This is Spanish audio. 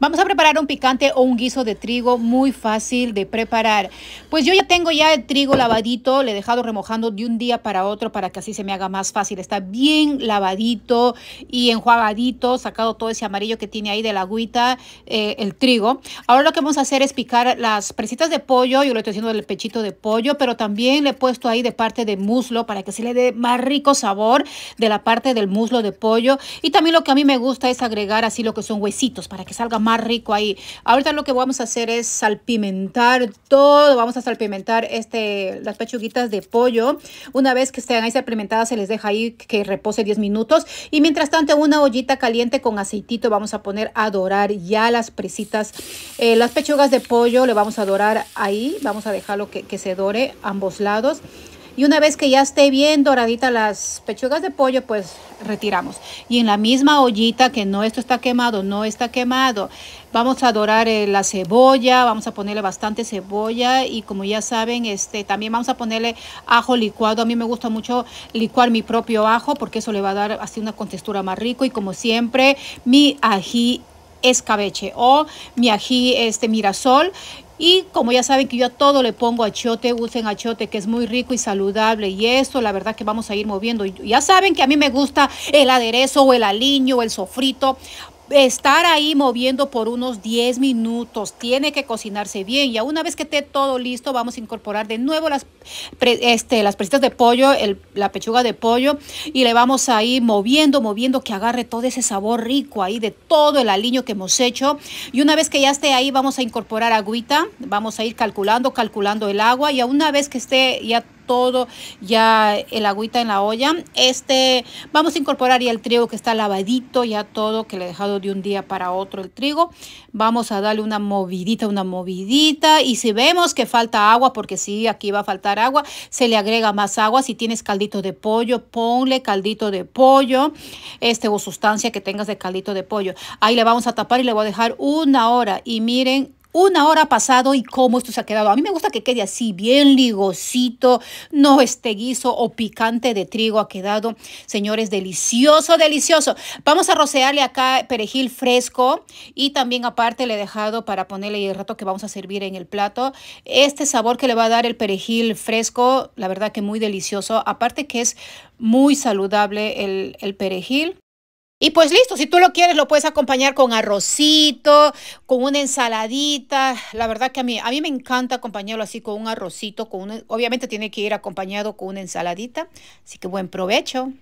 Vamos a preparar un picante o un guiso de trigo muy fácil de preparar. Pues yo ya tengo ya el trigo lavadito, le he dejado remojando de un día para otro para que así se me haga más fácil. Está bien lavadito y enjuagadito, sacado todo ese amarillo que tiene ahí de la agüita, eh, el trigo. Ahora lo que vamos a hacer es picar las presitas de pollo, yo lo estoy haciendo del pechito de pollo, pero también le he puesto ahí de parte de muslo para que se le dé más rico sabor de la parte del muslo de pollo. Y también lo que a mí me gusta es agregar así lo que son huesitos para que salgan más rico ahí. Ahorita lo que vamos a hacer es salpimentar todo. Vamos a salpimentar este, las pechuguitas de pollo. Una vez que estén ahí salpimentadas, se les deja ahí que repose 10 minutos. Y mientras tanto, una ollita caliente con aceitito vamos a poner a dorar ya las presitas. Eh, las pechugas de pollo le vamos a dorar ahí. Vamos a dejarlo que se dore ambos lados. Y una vez que ya esté bien doradita las pechugas de pollo, pues retiramos. Y en la misma ollita, que no esto está quemado, no está quemado, vamos a dorar eh, la cebolla, vamos a ponerle bastante cebolla y como ya saben, este también vamos a ponerle ajo licuado. A mí me gusta mucho licuar mi propio ajo porque eso le va a dar así una contextura más rico y como siempre, mi ají escabeche o mi ají este mirasol y como ya saben que yo a todo le pongo achiote, usen achiote que es muy rico y saludable. Y eso la verdad que vamos a ir moviendo. Ya saben que a mí me gusta el aderezo o el aliño o el sofrito estar ahí moviendo por unos 10 minutos. Tiene que cocinarse bien. Y una vez que esté todo listo, vamos a incorporar de nuevo las, este, las presitas de pollo, la pechuga de pollo. Y le vamos a ir moviendo, moviendo que agarre todo ese sabor rico ahí de todo el aliño que hemos hecho. Y una vez que ya esté ahí, vamos a incorporar agüita. Vamos a ir calculando, calculando el agua. Y a una vez que esté ya todo ya el agüita en la olla. Este, vamos a incorporar ya el trigo que está lavadito, ya todo que le he dejado de un día para otro el trigo. Vamos a darle una movidita, una movidita y si vemos que falta agua, porque si aquí va a faltar agua, se le agrega más agua. Si tienes caldito de pollo, ponle caldito de pollo, este o sustancia que tengas de caldito de pollo. Ahí le vamos a tapar y le voy a dejar una hora y miren una hora pasado y cómo esto se ha quedado. A mí me gusta que quede así, bien ligocito, no este guiso o picante de trigo ha quedado. Señores, delicioso, delicioso. Vamos a rocearle acá perejil fresco y también aparte le he dejado para ponerle el rato que vamos a servir en el plato. Este sabor que le va a dar el perejil fresco, la verdad que muy delicioso. Aparte que es muy saludable el, el perejil. Y pues listo, si tú lo quieres, lo puedes acompañar con arrocito, con una ensaladita. La verdad que a mí, a mí me encanta acompañarlo así con un arrocito, con obviamente tiene que ir acompañado con una ensaladita. Así que buen provecho.